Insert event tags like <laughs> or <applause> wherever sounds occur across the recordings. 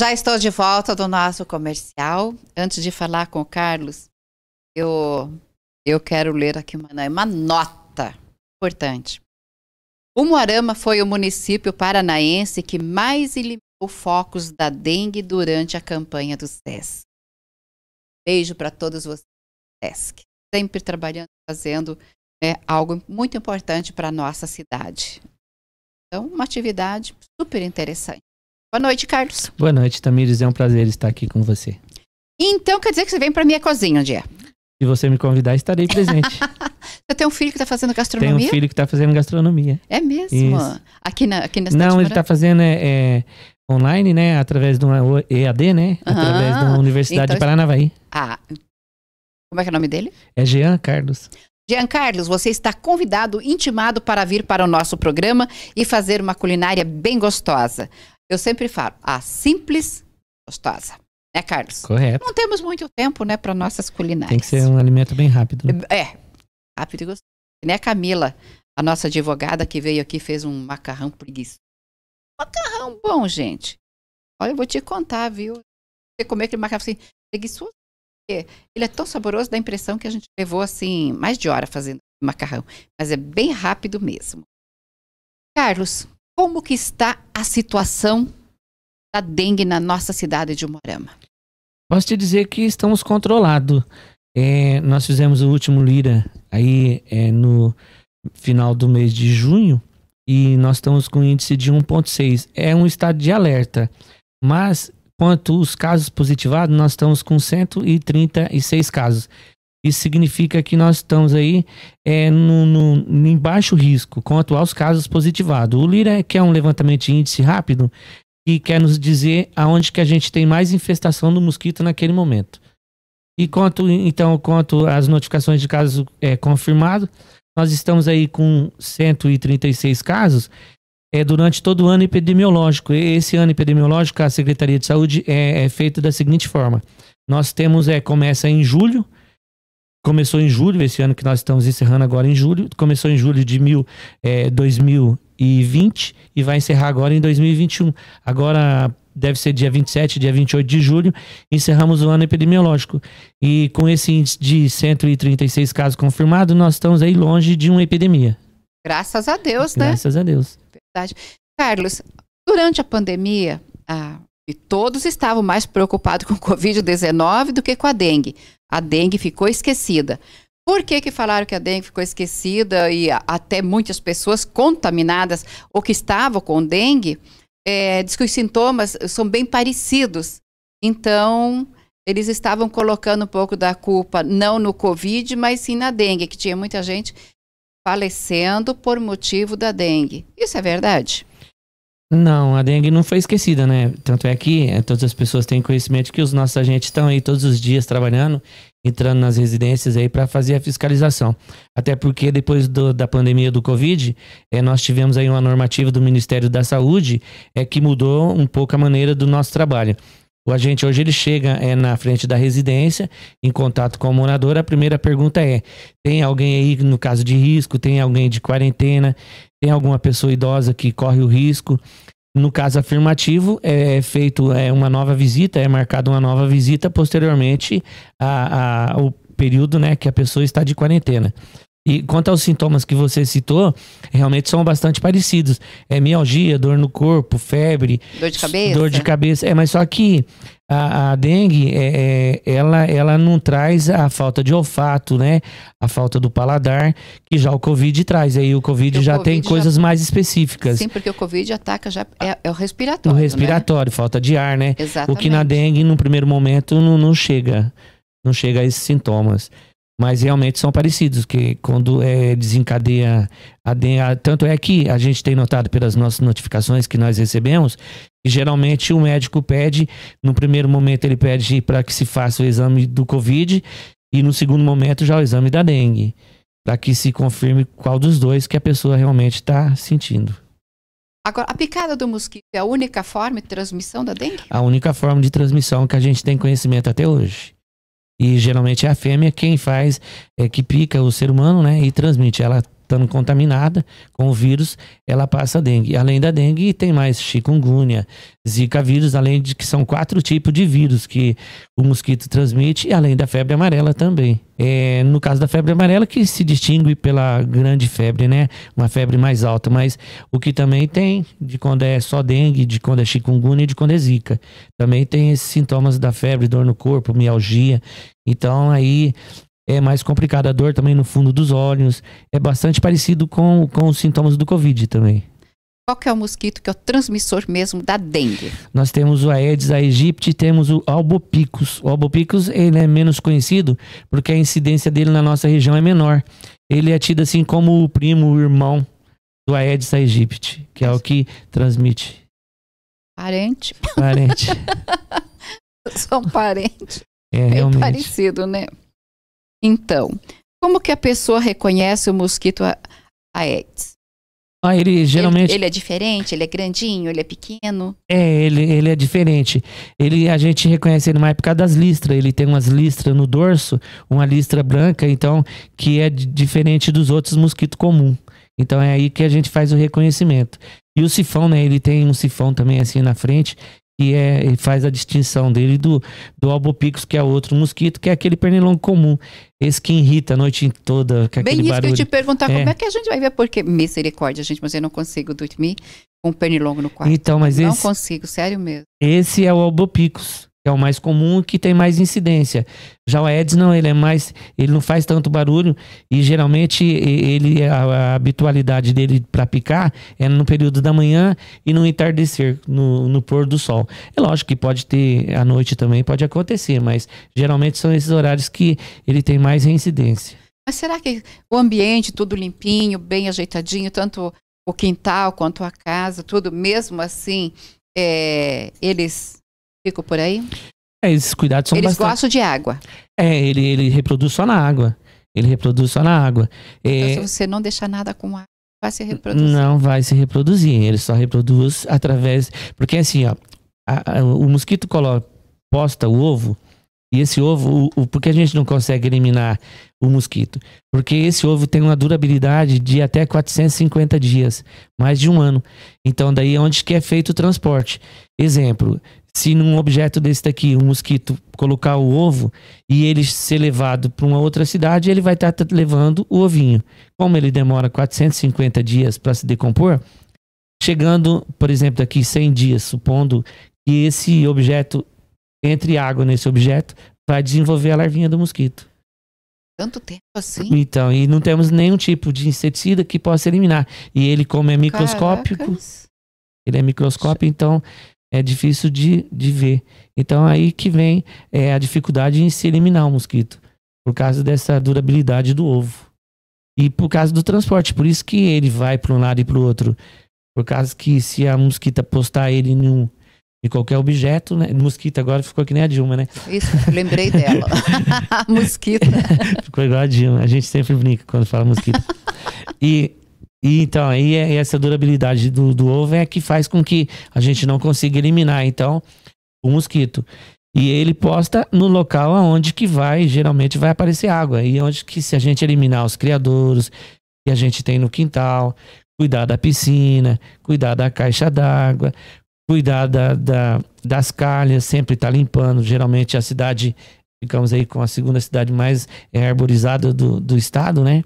Já estou de volta do nosso comercial. Antes de falar com o Carlos, eu, eu quero ler aqui uma, né, uma nota importante. O Moarama foi o município paranaense que mais eliminou focos da dengue durante a campanha do SESC. Beijo para todos vocês do SESC. Sempre trabalhando, fazendo né, algo muito importante para a nossa cidade. Então, uma atividade super interessante. Boa noite, Carlos. Boa noite, Tamires. É um prazer estar aqui com você. Então, quer dizer que você vem para minha cozinha um dia? Se você me convidar, estarei presente. você <laughs> tem um filho que está fazendo gastronomia? Tem um filho que está fazendo gastronomia. É mesmo? Isso. Aqui na, aqui na Não, ele está fazendo é, é, online, né? Através de uma EAD, né? Uhum. Através de uma Universidade então, de Paranavaí. Ah, como é que é o nome dele? É Jean Carlos. Jean Carlos, você está convidado, intimado para vir para o nosso programa e fazer uma culinária bem gostosa. Eu sempre falo, a simples gostosa. Né, Carlos? Correto. Não temos muito tempo, né, para nossas culinárias. Tem que ser um alimento bem rápido. Né? É, rápido e gostoso. Né, Camila, a nossa advogada que veio aqui fez um macarrão preguiçoso. Macarrão bom, gente. Olha, eu vou te contar, viu? Você comer aquele macarrão assim, preguiçoso. É, ele é tão saboroso, dá a impressão que a gente levou, assim, mais de hora fazendo macarrão. Mas é bem rápido mesmo. Carlos, como que está a situação da dengue na nossa cidade de Umorama? Posso te dizer que estamos controlados. É, nós fizemos o último Lira aí é, no final do mês de junho e nós estamos com índice de 1,6. É um estado de alerta, mas quanto os casos positivados, nós estamos com 136 casos. Isso significa que nós estamos aí é, no, no, em baixo risco quanto aos casos positivados. O Lira quer um levantamento de índice rápido e quer nos dizer aonde que a gente tem mais infestação do mosquito naquele momento. E quanto, então, quanto às notificações de casos é, confirmados, nós estamos aí com 136 casos é, durante todo o ano epidemiológico. Esse ano epidemiológico, a Secretaria de Saúde é, é feito da seguinte forma: nós temos, é, começa em julho, começou em julho, esse ano que nós estamos encerrando agora em julho, começou em julho de mil, é, 2020 e vai encerrar agora em 2021. Agora deve ser dia 27, dia 28 de julho, encerramos o ano epidemiológico. E com esse índice de 136 casos confirmados, nós estamos aí longe de uma epidemia. Graças a Deus, Graças né? Graças a Deus. Verdade. Carlos, durante a pandemia, e todos estavam mais preocupados com o Covid-19 do que com a dengue. A dengue ficou esquecida. Por que, que falaram que a dengue ficou esquecida e até muitas pessoas contaminadas ou que estavam com dengue? É, diz que os sintomas são bem parecidos. Então, eles estavam colocando um pouco da culpa não no Covid, mas sim na dengue, que tinha muita gente falecendo por motivo da dengue. Isso é verdade? Não, a dengue não foi esquecida, né? Tanto é que eh, todas as pessoas têm conhecimento que os nossos agentes estão aí todos os dias trabalhando, entrando nas residências aí para fazer a fiscalização. Até porque depois do, da pandemia do Covid, é, nós tivemos aí uma normativa do Ministério da Saúde é, que mudou um pouco a maneira do nosso trabalho. O agente hoje ele chega é, na frente da residência, em contato com o morador. A primeira pergunta é: tem alguém aí no caso de risco? Tem alguém de quarentena? Tem alguma pessoa idosa que corre o risco? No caso afirmativo, é feito é, uma nova visita, é marcada uma nova visita posteriormente a, ao período né, que a pessoa está de quarentena. E quanto aos sintomas que você citou, realmente são bastante parecidos. É mialgia, dor no corpo, febre. Dor de cabeça? Dor de cabeça. É, mas só que a, a dengue, é, é, ela, ela não traz a falta de olfato, né? A falta do paladar, que já o Covid traz. Aí o Covid porque já o COVID tem já... coisas mais específicas. Sim, porque o Covid ataca já é, é o respiratório. O respiratório, né? falta de ar, né? Exatamente. O que na dengue, no primeiro momento, não, não chega. Não chega a esses sintomas mas realmente são parecidos, que quando é, desencadeia a DNA, tanto é que a gente tem notado pelas nossas notificações que nós recebemos, que geralmente o médico pede, no primeiro momento ele pede para que se faça o exame do COVID e no segundo momento já é o exame da dengue, para que se confirme qual dos dois que a pessoa realmente está sentindo. Agora, a picada do mosquito é a única forma de transmissão da dengue? A única forma de transmissão que a gente tem conhecimento até hoje. E geralmente é a fêmea quem faz, é que pica o ser humano, né? E transmite. Ela estando contaminada com o vírus, ela passa dengue. Além da dengue, tem mais chikungunya, zika vírus, além de que são quatro tipos de vírus que o mosquito transmite, e além da febre amarela também. É, no caso da febre amarela, que se distingue pela grande febre, né? Uma febre mais alta, mas o que também tem de quando é só dengue, de quando é chikungunya e de quando é zika. Também tem esses sintomas da febre, dor no corpo, mialgia. Então aí é mais complicado. A dor também no fundo dos olhos é bastante parecido com, com os sintomas do Covid também. Qual que é o mosquito que é o transmissor mesmo da dengue? Nós temos o Aedes aegypti, temos o albopicus. O albopicus ele é menos conhecido porque a incidência dele na nossa região é menor. Ele é tido assim como o primo, o irmão do Aedes aegypti, que é o que transmite. Parente. Parente. São <laughs> parentes. É, Bem parecido, né? Então, como que a pessoa reconhece o mosquito Aedes? Ah, ele geralmente. Ele, ele, é diferente, ele é grandinho, ele é pequeno. É, ele, ele é diferente. Ele a gente reconhece ele mais por causa das listras. Ele tem umas listras no dorso, uma listra branca, então, que é diferente dos outros mosquitos comuns. Então é aí que a gente faz o reconhecimento. E o sifão, né? Ele tem um sifão também assim na frente, que é, faz a distinção dele do, do albopicus, que é outro mosquito, que é aquele pernilongo comum. Esse que irrita a noite toda. é Bem, isso barulho. que eu te perguntar, é. como é que a gente vai ver? Porque, misericórdia, gente, mas eu não consigo dormir com um pernilongo no quarto. Então, mas não esse, consigo, sério mesmo. Esse é o albopicus é o mais comum que tem mais incidência. Já o Aedes não, ele é mais, ele não faz tanto barulho e geralmente ele a, a habitualidade dele para picar é no período da manhã e no entardecer, no, no pôr do sol. É lógico que pode ter à noite também, pode acontecer, mas geralmente são esses horários que ele tem mais reincidência. Mas será que o ambiente tudo limpinho, bem ajeitadinho, tanto o quintal quanto a casa, tudo mesmo assim, é, eles Fico por aí? É, esses cuidados são Eles bastante... gostam de água. É, ele, ele reproduz só na água. Ele reproduz só na água. Então, é... Então, se você não deixar nada com água, vai se reproduzir. Não vai se reproduzir. Ele só reproduz através. Porque é assim, ó, a, a, o mosquito coloca, posta o ovo. E esse ovo, o, o, por que a gente não consegue eliminar o mosquito? Porque esse ovo tem uma durabilidade de até 450 dias, mais de um ano. Então, daí é onde que é feito o transporte. Exemplo, se num objeto desse daqui, um mosquito, colocar o ovo e ele ser levado para uma outra cidade, ele vai estar tá levando o ovinho. Como ele demora 450 dias para se decompor, chegando, por exemplo, daqui 100 dias, supondo que esse objeto, entre água nesse objeto, vai desenvolver a larvinha do mosquito. Tanto tempo assim? Então, e não temos nenhum tipo de inseticida que possa eliminar. E ele, como é microscópico, Caracas. ele é microscópio, então é difícil de, de ver. Então aí que vem é, a dificuldade em se eliminar o mosquito, por causa dessa durabilidade do ovo. E por causa do transporte, por isso que ele vai para um lado e para o outro. Por causa que se a mosquita postar ele em um em qualquer objeto, né? Mosquito agora ficou que nem a Dilma, né? Isso, lembrei dela. <laughs> mosquita. ficou igual a Dilma. A gente sempre brinca quando fala mosquito. E e, então, aí é, é essa durabilidade do, do ovo é que faz com que a gente não consiga eliminar, então, o mosquito. E ele posta no local onde que vai, geralmente vai aparecer água. E é onde que se a gente eliminar os criadouros que a gente tem no quintal, cuidar da piscina, cuidar da caixa d'água, cuidar da, da, das calhas, sempre estar tá limpando. Geralmente a cidade, ficamos aí com a segunda cidade mais arborizada do, do estado, né?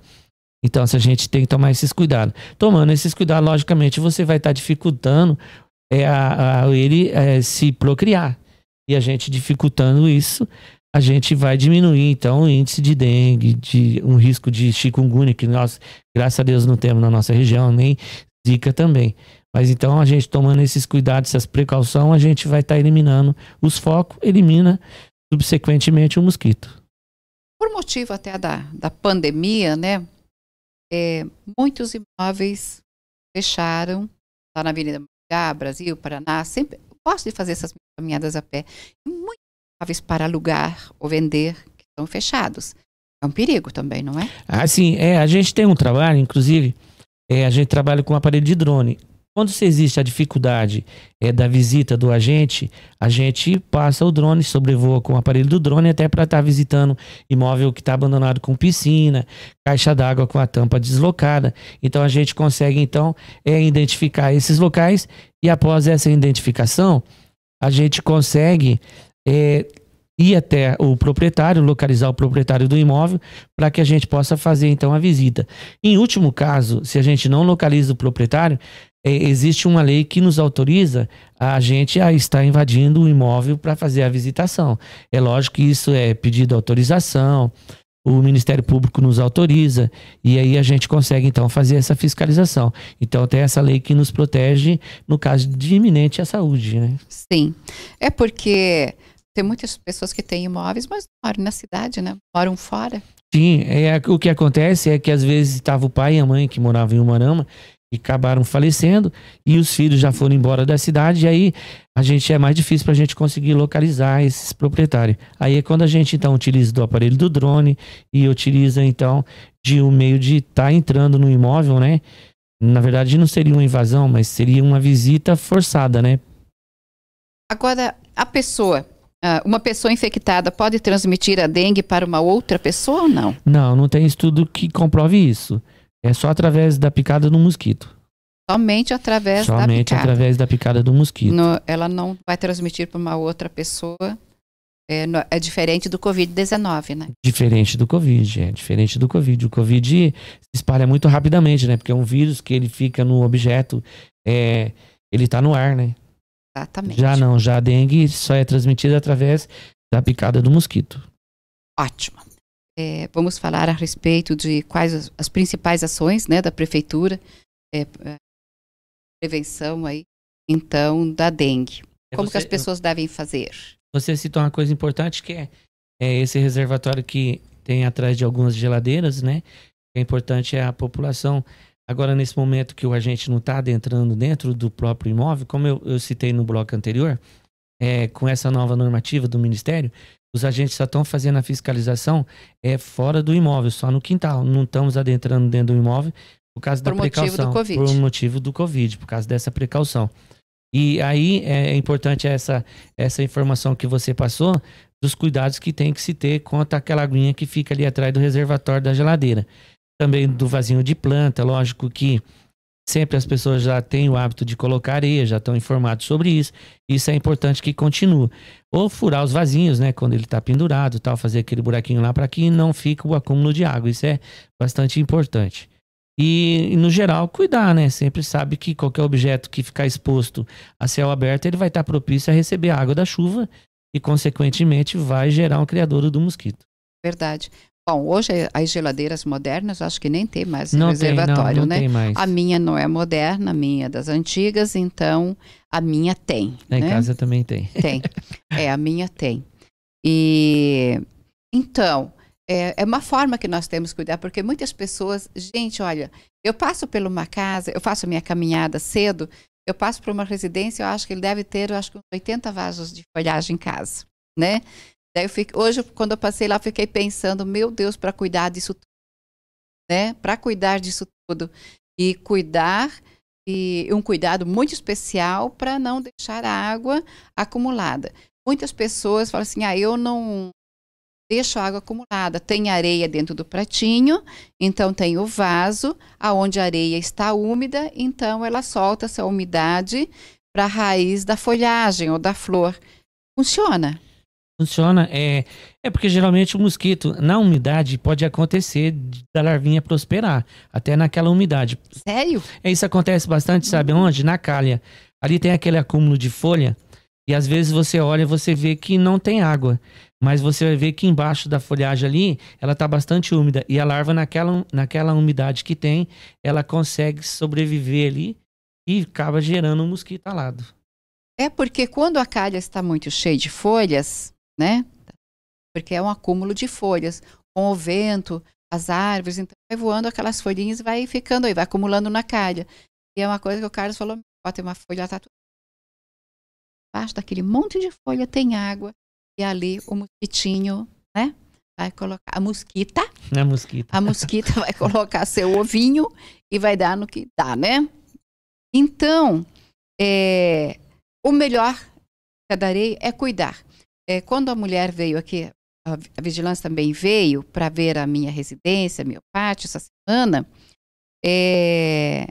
Então, se a gente tem que tomar esses cuidados. Tomando esses cuidados, logicamente, você vai estar tá dificultando é, a, a ele é, se procriar. E a gente dificultando isso, a gente vai diminuir, então, o índice de dengue, de um risco de chikungunya, que nós, graças a Deus, não temos na nossa região, nem zika também. Mas então, a gente tomando esses cuidados, essas precauções, a gente vai estar tá eliminando os focos, elimina subsequentemente o mosquito. Por motivo até da, da pandemia, né? é, muitos imóveis fecharam lá na Avenida Magá, Brasil, Paraná. Sempre gosto de fazer essas caminhadas a pé. muitos imóveis para alugar ou vender que estão fechados. É um perigo também, não é? Ah, sim. É, a gente tem um trabalho, inclusive, é, a gente trabalha com um aparelho de drone. Quando se existe a dificuldade é, da visita do agente, a gente passa o drone, sobrevoa com o aparelho do drone até para estar tá visitando imóvel que está abandonado com piscina, caixa d'água com a tampa deslocada. Então a gente consegue então é, identificar esses locais e após essa identificação a gente consegue é, ir até o proprietário, localizar o proprietário do imóvel, para que a gente possa fazer então a visita. Em último caso, se a gente não localiza o proprietário, é, existe uma lei que nos autoriza a gente a estar invadindo o imóvel para fazer a visitação. É lógico que isso é pedido autorização, o Ministério Público nos autoriza e aí a gente consegue então fazer essa fiscalização. Então tem essa lei que nos protege no caso de iminente à saúde, né? Sim. É porque tem muitas pessoas que têm imóveis, mas moram na cidade, né? Moram fora. Sim, é, é o que acontece é que às vezes estava o pai e a mãe que moravam em Umarama e acabaram falecendo e os filhos já foram embora da cidade e aí a gente é mais difícil para a gente conseguir localizar esses proprietários. Aí é quando a gente então utiliza do aparelho do drone e utiliza então de um meio de estar tá entrando no imóvel, né? Na verdade não seria uma invasão, mas seria uma visita forçada, né? Agora a pessoa ah, uma pessoa infectada pode transmitir a dengue para uma outra pessoa ou não? Não, não tem estudo que comprove isso. É só através da picada do mosquito. Somente através Somente da picada. através da picada do mosquito. No, ela não vai transmitir para uma outra pessoa. É, no, é diferente do Covid-19, né? Diferente do Covid, é diferente do Covid. O Covid se espalha muito rapidamente, né? Porque é um vírus que ele fica no objeto, é, ele está no ar, né? Exatamente. Já não, já a dengue só é transmitida através da picada do mosquito. Ótimo. É, vamos falar a respeito de quais as, as principais ações né, da prefeitura é, é prevenção aí, então, da dengue. É, Como você, que as pessoas devem fazer? Você citou uma coisa importante que é, é esse reservatório que tem atrás de algumas geladeiras, né? É importante é a população Agora, nesse momento que o agente não está adentrando dentro do próprio imóvel, como eu, eu citei no bloco anterior, é, com essa nova normativa do Ministério, os agentes só estão fazendo a fiscalização é, fora do imóvel, só no quintal. Não estamos adentrando dentro do imóvel por causa por da precaução. Por motivo do Covid, por causa dessa precaução. E aí é, é importante essa, essa informação que você passou dos cuidados que tem que se ter quanto àquela aguinha que fica ali atrás do reservatório da geladeira também do vasinho de planta. Lógico que sempre as pessoas já têm o hábito de colocar areia, já estão informados sobre isso. Isso é importante que continue. Ou furar os vasinhos, né, quando ele está pendurado, tal, fazer aquele buraquinho lá para que não fique o acúmulo de água. Isso é bastante importante. E, no geral, cuidar, né? Sempre sabe que qualquer objeto que ficar exposto a céu aberto, ele vai estar tá propício a receber a água da chuva e, consequentemente, vai gerar um criadouro do mosquito. Verdade. Bom, hoje as geladeiras modernas acho que nem tem mais não reservatório, tem, não, não né? Tem mais. A minha não é moderna, a minha é das antigas, então a minha tem. Na né? casa também tem. Tem. <laughs> É, a minha tem. E então, é, é, uma forma que nós temos que cuidar, porque muitas pessoas, gente, olha, eu passo por uma casa, eu faço minha caminhada cedo, eu passo por uma residência, eu acho que ele deve ter, eu acho que 80 vasos de folhagem em casa, né? Daí eu hoje, quando eu passei lá, fiquei pensando, meu Deus, para cuidar disso tudo, né? Para cuidar disso tudo. E cuidar, e um cuidado muito especial para não deixar a água acumulada. Muitas pessoas falam assim, ah, eu não deixo a água acumulada. Tem areia dentro do pratinho, então tem o vaso, aonde a areia está úmida, então ela solta essa umidade para a raiz da folhagem ou da flor. Funciona funciona é, é porque geralmente o mosquito, na umidade, pode acontecer da larvinha prosperar, até naquela umidade. Sério? É, isso acontece bastante, sabe uhum. onde? Na calha. Ali tem aquele acúmulo de folha, e às vezes você olha você vê que não tem água. Mas você vai ver que embaixo da folhagem ali, ela está bastante úmida. E a larva, naquela, naquela umidade que tem, ela consegue sobreviver ali e acaba gerando um mosquito alado. É porque quando a calha está muito cheia de folhas, né? Porque é um acúmulo de folhas. Com o vento, as árvores, então vai voando aquelas folhinhas e vai ficando aí, vai acumulando na calha. E é uma coisa que o Carlos falou, bota uma folha, tá tudo. Embaixo daquele monte de folha tem água e ali o mosquitinho, né? Vai colocar a mosquita. É a mosquita. A mosquita vai <laughs> colocar seu ovinho e vai dar no que dá, né? Então, é, o melhor que darei é cuidar é, quando a mulher veio aqui, a, a vigilância também veio para ver a minha residência, meu pátio, essa semana, é,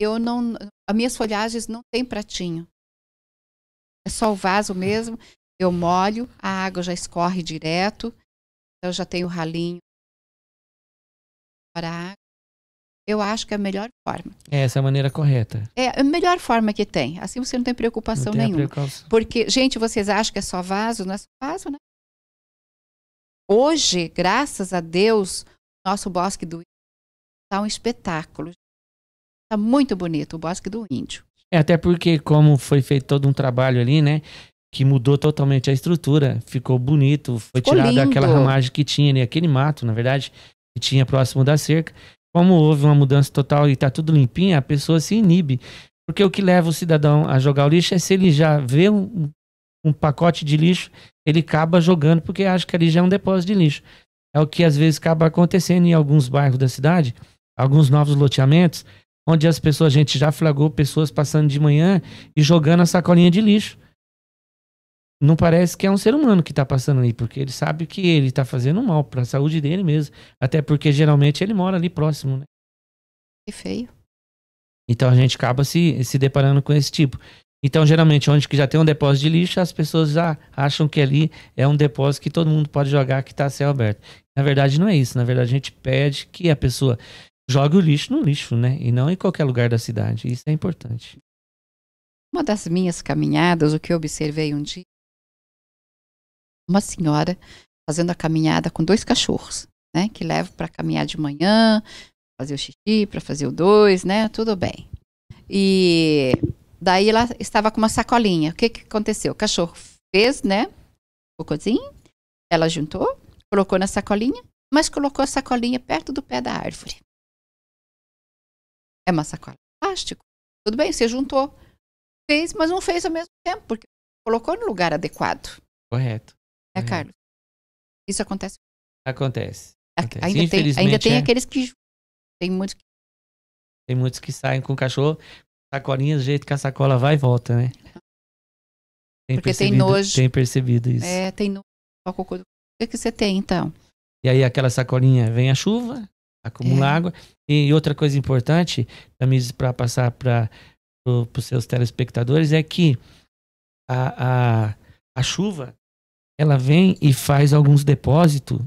eu não, as minhas folhagens não tem pratinho. É só o vaso mesmo. Eu molho, a água já escorre direto. Eu então já tenho o ralinho para a água eu acho que é a melhor forma. É essa a maneira correta. É a melhor forma que tem. Assim você não tem preocupação não tem nenhuma. Precaução. Porque, gente, vocês acham que é só vaso? Não é só vaso, né? Hoje, graças a Deus, nosso bosque do índio está um espetáculo. Está muito bonito o bosque do índio. É até porque, como foi feito todo um trabalho ali, né? que mudou totalmente a estrutura, ficou bonito, foi tirado aquela ramagem que tinha, ali, aquele mato, na verdade, que tinha próximo da cerca, como houve uma mudança total e está tudo limpinho, a pessoa se inibe. Porque o que leva o cidadão a jogar o lixo é se ele já vê um, um pacote de lixo, ele acaba jogando porque acha que ali já é um depósito de lixo. É o que às vezes acaba acontecendo em alguns bairros da cidade, alguns novos loteamentos, onde as pessoas, a gente já flagrou pessoas passando de manhã e jogando a sacolinha de lixo não parece que é um ser humano que está passando ali, porque ele sabe que ele está fazendo mal para a saúde dele mesmo. Até porque geralmente ele mora ali próximo, né? Que feio. Então a gente acaba se, se deparando com esse tipo. Então, geralmente, onde que já tem um depósito de lixo, as pessoas já acham que ali é um depósito que todo mundo pode jogar, que está céu aberto. Na verdade, não é isso. Na verdade, a gente pede que a pessoa jogue o lixo no lixo, né? E não em qualquer lugar da cidade. Isso é importante. Uma das minhas caminhadas, o que eu observei um dia, uma senhora fazendo a caminhada com dois cachorros, né? Que levo para caminhar de manhã, fazer o xixi, para fazer o dois, né? Tudo bem. E daí ela estava com uma sacolinha. O que, que aconteceu? O cachorro fez, né? O cozinho, Ela juntou, colocou na sacolinha, mas colocou a sacolinha perto do pé da árvore. É uma sacola de plástico. Tudo bem, você juntou. Fez, mas não fez ao mesmo tempo, porque colocou no lugar adequado. Correto é. Uhum. Carlos? Isso acontece. Acontece. acontece. Ainda, tem, ainda tem é. aqueles que. Tem muitos que. Tem muitos que saem com o cachorro, sacolinha, do jeito que a sacola vai e volta, né? Tem <laughs> Porque tem nojo. Tem percebido isso. É, tem nojo. O que, que você tem, então? E aí aquela sacolinha vem a chuva, acumula é. água. E outra coisa importante, Tamiz, para passar para os seus telespectadores, é que a, a, a chuva ela vem e faz alguns depósitos.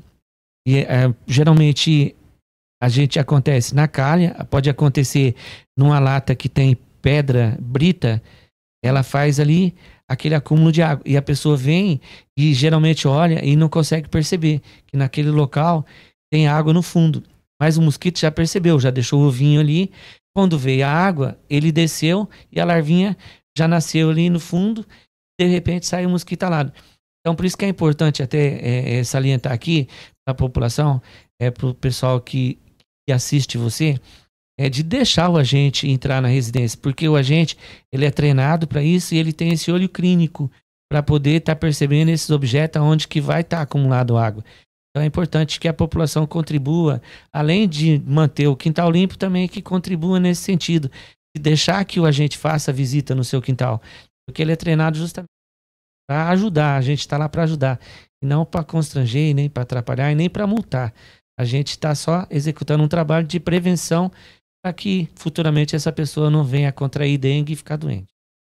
E é, é, geralmente a gente acontece na calha, pode acontecer numa lata que tem pedra brita, ela faz ali aquele acúmulo de água. E a pessoa vem e geralmente olha e não consegue perceber que naquele local tem água no fundo. Mas o mosquito já percebeu, já deixou o ovinho ali. Quando veio a água, ele desceu e a larvinha já nasceu ali no fundo. De repente sai o mosquito alado. Então, por isso que é importante até é, é salientar aqui para a população, é, para o pessoal que, que assiste você, é de deixar o agente entrar na residência, porque o agente ele é treinado para isso e ele tem esse olho clínico para poder estar tá percebendo esses objetos onde que vai estar tá acumulado água. Então é importante que a população contribua, além de manter o quintal limpo, também que contribua nesse sentido, de deixar que o agente faça visita no seu quintal, porque ele é treinado justamente para ajudar. A gente está lá para ajudar. E não para constranger, nem para atrapalhar, e nem para multar. A gente está só executando um trabalho de prevenção para que futuramente essa pessoa não venha contrair dengue e ficar doente.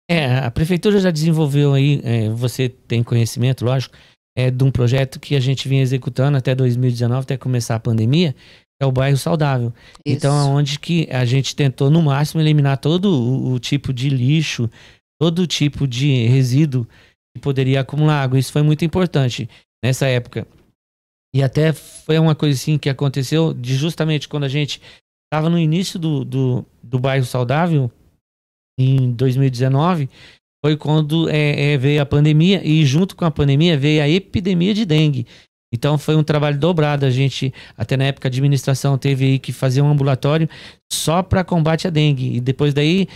É, a prefeitura já desenvolveu aí, é, você tem conhecimento, lógico, é, de um projeto que a gente vinha executando até 2019, até começar a pandemia, é o bairro saudável. Isso. Então, é onde que a gente tentou, no máximo, eliminar todo o, o tipo de lixo, todo tipo de resíduo poderia acumular água. Isso foi muito importante nessa época. E até foi uma coisa assim que aconteceu de justamente quando a gente estava no início do, do, do bairro saudável, em 2019, foi quando é, é, veio a pandemia e junto com a pandemia veio a epidemia de dengue. Então foi um trabalho dobrado. A gente, até na época de administração, teve que fazer um ambulatório só para combate à dengue. E depois daí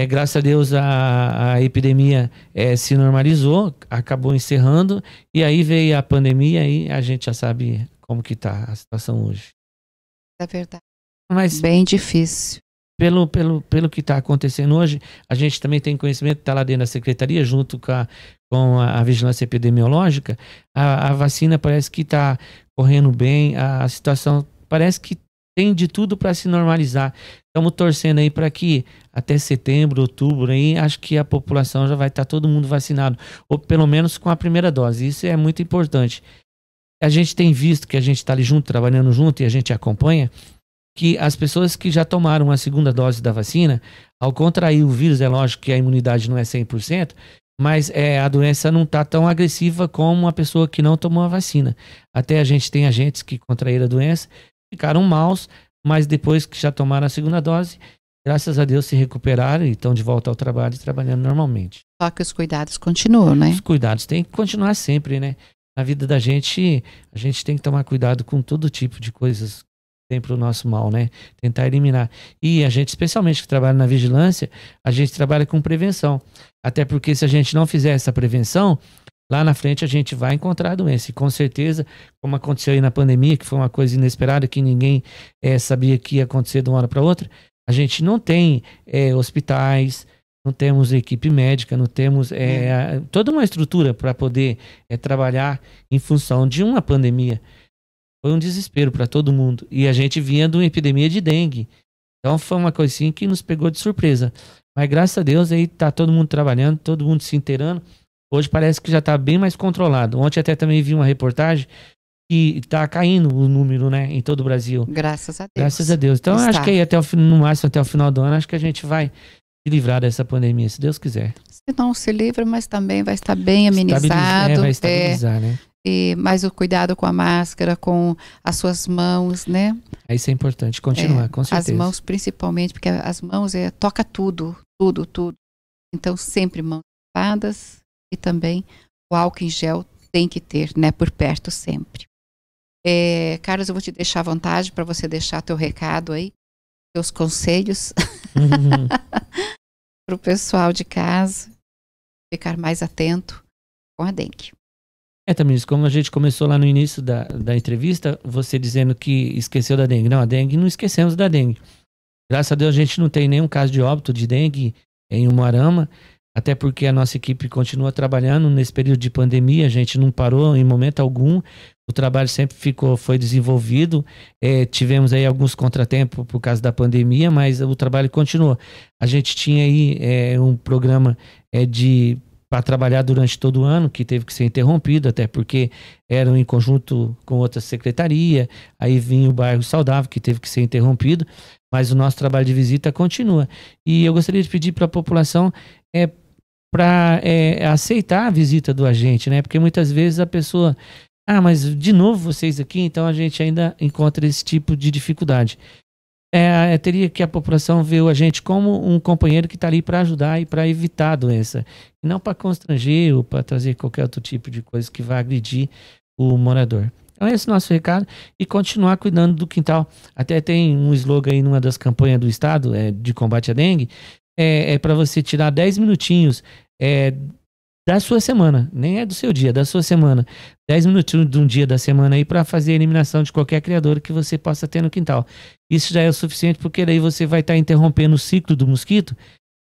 é, graças a Deus a, a epidemia é, se normalizou, acabou encerrando, e aí veio a pandemia e a gente já sabe como que está a situação hoje. É verdade. Mas, Bem difícil. Pelo, pelo, pelo que está acontecendo hoje, a gente também tem conhecimento, está lá dentro da secretaria, junto com a, com a, a vigilância epidemiológica, a, a vacina parece que está correndo bem, a, a situação parece que tem de tudo para se normalizar. Estamos torcendo aí para que até setembro, outubro aí, acho que a população já vai estar tá todo mundo vacinado, ou pelo menos com a primeira dose. Isso é muito importante. A gente tem visto que a gente está ali junto, trabalhando junto e a gente acompanha que as pessoas que já tomaram a segunda dose da vacina, ao contrair o vírus, é lógico que a imunidade não é 100%, mas é, a doença não está tão agressiva como uma pessoa que não tomou a vacina. Até a gente tem agentes que contraíram a doença ficaram maus, mas depois que já tomaram a segunda dose, graças a Deus se recuperaram e estão de volta ao trabalho, e trabalhando normalmente. Só que os cuidados continuam, né? Os cuidados têm que continuar sempre, né? Na vida da gente, a gente tem que tomar cuidado com todo tipo de coisas tem para o nosso mal, né? Tentar eliminar. E a gente, especialmente que trabalha na vigilância, a gente trabalha com prevenção. Até porque se a gente não fizer essa prevenção, lá na frente a gente vai encontrar a doença. E com certeza, como aconteceu aí na pandemia, que foi uma coisa inesperada, que ninguém é, sabia que ia acontecer de uma hora para outra, a gente não tem é, hospitais, não temos equipe médica, não temos é, toda uma estrutura para poder trabalhar em função de uma pandemia. Foi um desespero para todo mundo. E a gente vinha de uma epidemia de dengue. Então foi uma coisinha que nos pegou de surpresa. Mas graças a Deus aí tá todo mundo trabalhando, todo mundo se inteirando. Hoje parece que já está bem mais controlado. Ontem até também vi uma reportagem que está caindo o número, né, em todo o Brasil. Graças a Deus. Graças a Deus. Então Está. acho que aí até o no máximo até o final do ano acho que a gente vai se livrar dessa pandemia, se Deus quiser. Se não se livra, mas também vai estar bem é, amenizado. é, vai estabilizar, é, né? E mais o cuidado com a máscara, com as suas mãos, né? Isso é importante, continuar, é, com certeza. As mãos principalmente, porque as mãos é, toca tudo, tudo, tudo. Então sempre mãos lavadas, e também o álcool em gel tem que ter, né, por perto sempre. É, Carlos, eu vou te deixar à vontade para você deixar teu recado aí, teus conselhos uhum. <laughs> para o pessoal de casa ficar mais atento com a dengue. É, Tamiris, como a gente começou lá no início da, da entrevista, você dizendo que esqueceu da dengue. Não, a dengue não esquecemos da dengue. Graças a Deus a gente não tem nenhum caso de óbito de dengue em Umarama até porque a nossa equipe continua trabalhando nesse período de pandemia, a gente não parou em momento algum, o trabalho sempre ficou, foi desenvolvido, é, tivemos aí alguns contratempos por causa da pandemia, mas o trabalho continuou. A gente tinha aí é, um programa é, de para trabalhar durante todo o ano, que teve que ser interrompido, até porque era em conjunto com outra secretaria, aí vinha o bairro saudável, que teve que ser interrompido, mas o nosso trabalho de visita continua. E eu gostaria de pedir para a população é, para é, aceitar a visita do agente, né? Porque muitas vezes a pessoa, ah, mas de novo vocês aqui, então a gente ainda encontra esse tipo de dificuldade. É, é teria que a população ver o agente como um companheiro que está ali para ajudar e para evitar a doença, e não para constranger ou para trazer qualquer outro tipo de coisa que vá agredir o morador. Então esse é o nosso recado e continuar cuidando do quintal. Até tem um slogan aí numa das campanhas do Estado é, de combate à dengue, é, é para você tirar 10 minutinhos é, da sua semana, nem é do seu dia, é da sua semana. 10 minutinhos de um dia da semana aí para fazer a eliminação de qualquer criador que você possa ter no quintal. Isso já é o suficiente porque daí você vai estar tá interrompendo o ciclo do mosquito,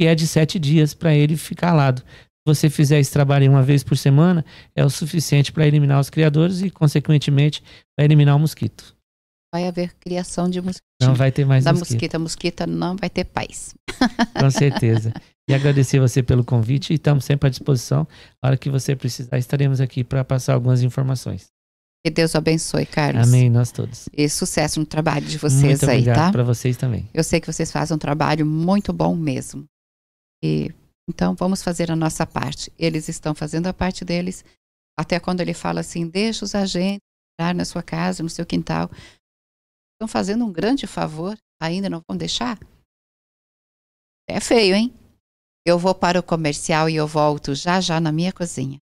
que é de 7 dias para ele ficar alado você fizer esse trabalho uma vez por semana, é o suficiente para eliminar os criadores e, consequentemente, para eliminar o mosquito. Vai haver criação de mosquito. Não vai ter mais da mosquito. mosquita. mosquita não vai ter paz. <laughs> Com certeza. E agradecer você pelo convite e estamos sempre à disposição. A hora que você precisar, estaremos aqui para passar algumas informações. Que Deus abençoe, Carlos. Amém, nós todos. E sucesso no trabalho de vocês aí, tá? Para vocês também. Eu sei que vocês fazem um trabalho muito bom mesmo. E então vamos fazer a nossa parte. Eles estão fazendo a parte deles, até quando ele fala assim: deixa os agentes entrar na sua casa, no seu quintal. Estão fazendo um grande favor, ainda não vão deixar? É feio, hein? Eu vou para o comercial e eu volto já já na minha cozinha.